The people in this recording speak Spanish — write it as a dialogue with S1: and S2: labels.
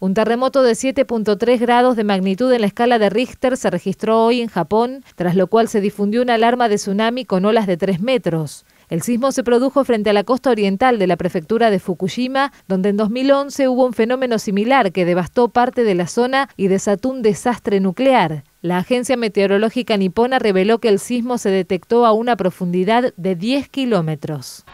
S1: Un terremoto de 7.3 grados de magnitud en la escala de Richter se registró hoy en Japón, tras lo cual se difundió una alarma de tsunami con olas de 3 metros. El sismo se produjo frente a la costa oriental de la prefectura de Fukushima, donde en 2011 hubo un fenómeno similar que devastó parte de la zona y desató un desastre nuclear. La agencia meteorológica nipona reveló que el sismo se detectó a una profundidad de 10 kilómetros.